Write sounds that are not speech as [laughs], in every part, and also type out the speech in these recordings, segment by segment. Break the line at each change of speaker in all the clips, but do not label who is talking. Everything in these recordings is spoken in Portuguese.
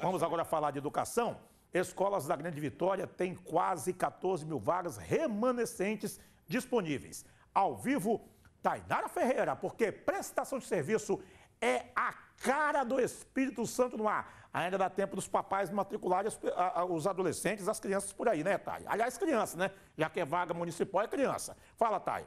Vamos agora falar de educação. Escolas da Grande Vitória têm quase 14 mil vagas remanescentes disponíveis. Ao vivo, Tainara Ferreira, porque prestação de serviço é a cara do Espírito Santo no ar. Ainda dá tempo dos papais matricularem os adolescentes, as crianças por aí, né, Thay? Aliás, criança, né? Já que é vaga municipal, é criança. Fala, Thay.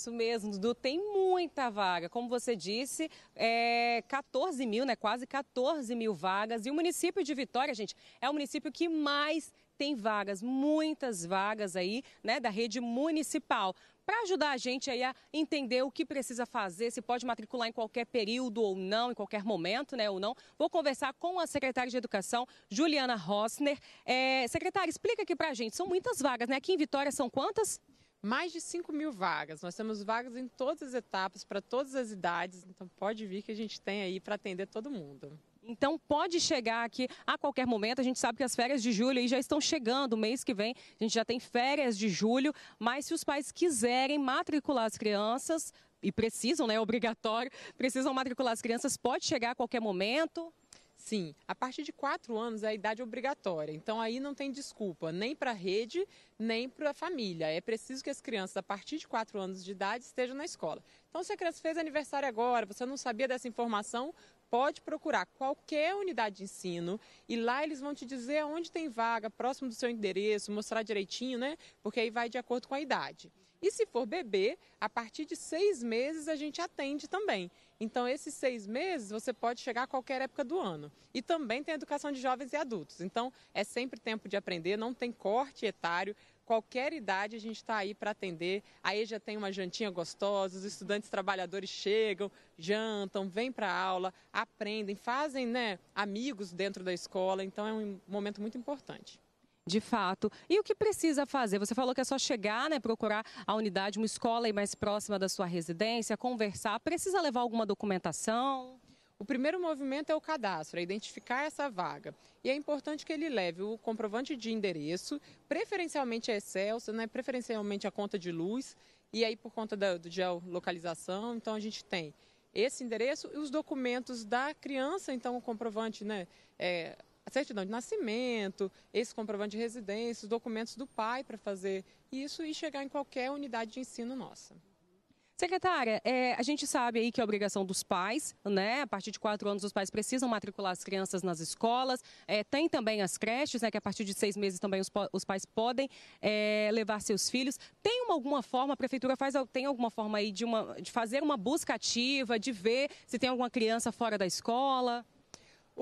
Isso mesmo, Dudu, tem muita vaga. Como você disse, é 14 mil, né? Quase 14 mil vagas. E o município de Vitória, gente, é o município que mais tem vagas, muitas vagas aí, né, da rede municipal. Para ajudar a gente aí a entender o que precisa fazer, se pode matricular em qualquer período ou não, em qualquer momento, né, ou não, vou conversar com a secretária de Educação, Juliana Rossner.
É, secretária, explica aqui para a gente, são muitas vagas, né? Aqui em Vitória são quantas? mais de 5 mil vagas. Nós temos vagas em todas as etapas, para todas as idades, então pode vir que a gente tem aí para atender todo mundo.
Então pode chegar aqui a qualquer momento. A gente sabe que as férias de julho já estão chegando. Mês que vem a gente já tem férias de julho. Mas se os pais quiserem matricular as crianças e precisam, né, é obrigatório, precisam matricular as crianças, pode
chegar a qualquer momento. Sim, a partir de 4 anos é a idade obrigatória, então aí não tem desculpa nem para a rede, nem para a família. É preciso que as crianças, a partir de 4 anos de idade, estejam na escola. Então, se a criança fez aniversário agora, você não sabia dessa informação, pode procurar qualquer unidade de ensino e lá eles vão te dizer onde tem vaga, próximo do seu endereço, mostrar direitinho, né? Porque aí vai de acordo com a idade. E se for bebê, a partir de seis meses a gente atende também. Então, esses seis meses você pode chegar a qualquer época do ano. E também tem educação de jovens e adultos. Então, é sempre tempo de aprender, não tem corte etário, qualquer idade a gente está aí para atender. Aí já tem uma jantinha gostosa, os estudantes trabalhadores chegam, jantam, vêm para aula, aprendem, fazem né, amigos dentro da escola. Então é um momento muito importante.
De fato. E o que precisa fazer? Você falou que é só chegar, né, procurar a unidade, uma escola aí mais próxima da sua residência, conversar. Precisa levar alguma documentação? O
primeiro movimento é o cadastro, é identificar essa vaga. E é importante que ele leve o comprovante de endereço, preferencialmente a Excelsa, né, preferencialmente a conta de luz, e aí por conta da, do geolocalização, então a gente tem esse endereço e os documentos da criança, então o comprovante, né, é, a certidão de nascimento, esse comprovante de residência, os documentos do pai para fazer isso e chegar em qualquer unidade de ensino nossa.
Secretária, é, a gente sabe aí que é obrigação dos pais, né? A partir de quatro anos os pais precisam matricular as crianças nas escolas. É, tem também as creches, né? Que a partir de seis meses também os, os pais podem é, levar seus filhos. Tem uma, alguma forma, a prefeitura faz, tem alguma forma aí de, uma, de fazer uma busca ativa, de ver se tem alguma criança fora da
escola?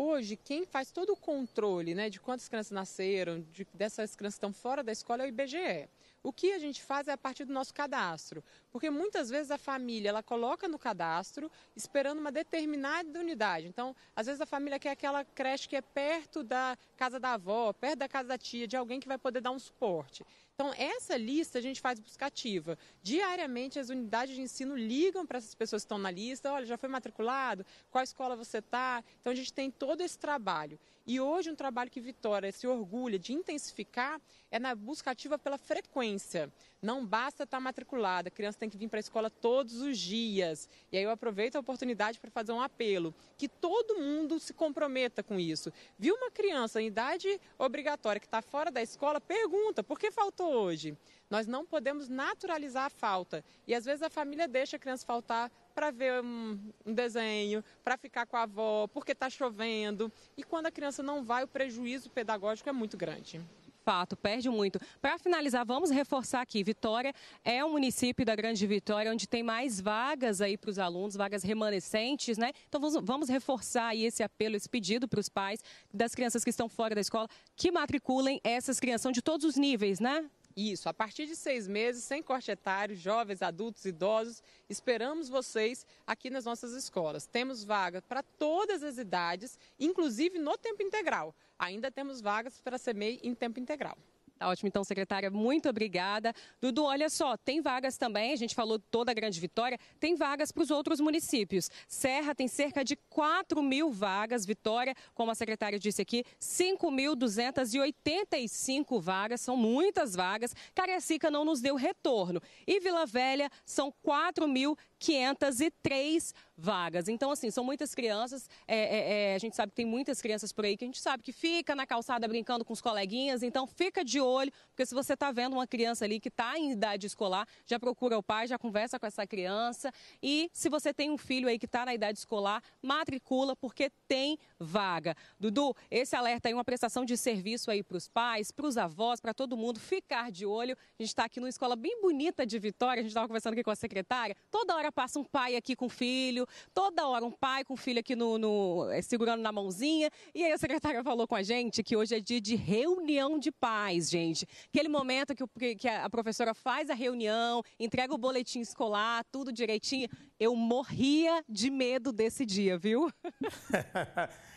Hoje, quem faz todo o controle né, de quantas crianças nasceram, de, dessas crianças que estão fora da escola, é o IBGE. O que a gente faz é a partir do nosso cadastro, porque muitas vezes a família ela coloca no cadastro esperando uma determinada unidade. Então, às vezes a família quer aquela creche que é perto da casa da avó, perto da casa da tia, de alguém que vai poder dar um suporte. Então, essa lista a gente faz buscativa. Diariamente, as unidades de ensino ligam para essas pessoas que estão na lista: olha, já foi matriculado? Qual escola você está? Então, a gente tem todo esse trabalho. E hoje, um trabalho que Vitória se orgulha de intensificar é na buscativa pela frequência. Não basta estar tá matriculada, a criança tem que vir para a escola todos os dias. E aí eu aproveito a oportunidade para fazer um apelo: que todo mundo se comprometa com isso. Viu uma criança em idade obrigatória que está fora da escola? Pergunta: por que faltou? hoje. Nós não podemos naturalizar a falta. E às vezes a família deixa a criança faltar para ver um, um desenho, para ficar com a avó, porque está chovendo. E quando a criança não vai, o prejuízo pedagógico é muito grande.
Fato, perde muito. Para finalizar, vamos reforçar aqui: Vitória é um município da Grande Vitória onde tem mais vagas aí para os alunos, vagas remanescentes, né? Então vamos, vamos reforçar aí esse apelo, esse pedido para os pais das crianças que estão fora da escola que matriculem essas crianças, de todos os níveis, né?
Isso, a partir de seis meses, sem corte etário, jovens, adultos, idosos, esperamos vocês aqui nas nossas escolas. Temos vaga para todas as idades, inclusive no tempo integral. Ainda temos vagas para a CEMEI em tempo integral.
Tá ótimo, então, secretária, muito obrigada. Dudu, olha só, tem vagas também, a gente falou toda a Grande Vitória, tem vagas para os outros municípios. Serra tem cerca de 4 mil vagas, Vitória, como a secretária disse aqui, 5.285 vagas, são muitas vagas. Cariacica não nos deu retorno. E Vila Velha são 4.503 vagas. Então, assim, são muitas crianças, é, é, é, a gente sabe que tem muitas crianças por aí que a gente sabe que fica na calçada brincando com os coleguinhas, então fica de olho olho, porque se você está vendo uma criança ali que está em idade escolar, já procura o pai, já conversa com essa criança. E se você tem um filho aí que está na idade escolar, matricula, porque tem vaga. Dudu, esse alerta aí, uma prestação de serviço aí para os pais, para os avós, para todo mundo ficar de olho. A gente está aqui numa escola bem bonita de Vitória, a gente estava conversando aqui com a secretária. Toda hora passa um pai aqui com filho, toda hora um pai com filho aqui no, no eh, segurando na mãozinha. E aí a secretária falou com a gente que hoje é dia de reunião de pais, gente gente. Aquele momento que, o, que a professora faz a reunião, entrega o boletim escolar, tudo direitinho. Eu morria de medo desse dia, viu? [laughs]